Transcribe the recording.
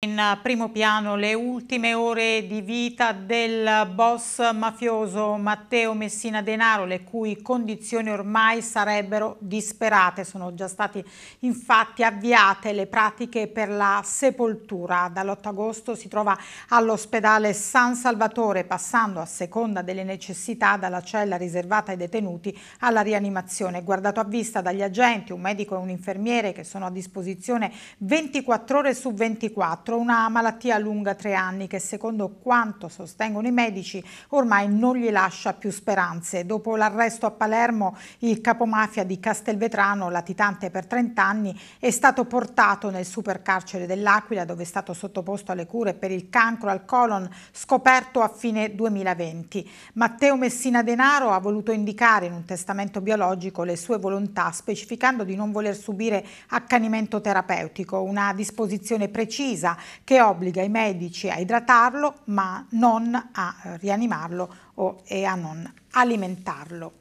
In eh, primo piano le ultime ore di vita del boss mafioso Matteo Messina Denaro, le cui condizioni ormai sarebbero disperate. Sono già state infatti avviate le pratiche per la sepoltura. Dall'8 agosto si trova all'ospedale San Salvatore, passando a seconda delle necessità dalla cella riservata ai detenuti alla rianimazione. Guardato a vista dagli agenti, un medico e un infermiere che sono a disposizione 24 ore su 24 2004, una malattia lunga tre anni che secondo quanto sostengono i medici ormai non gli lascia più speranze. Dopo l'arresto a Palermo il capomafia di Castelvetrano, latitante per 30 anni, è stato portato nel supercarcere dell'Aquila dove è stato sottoposto alle cure per il cancro al colon scoperto a fine 2020. Matteo Messina Denaro ha voluto indicare in un testamento biologico le sue volontà specificando di non voler subire accanimento terapeutico, una disposizione precisa che obbliga i medici a idratarlo ma non a eh, rianimarlo e a non alimentarlo.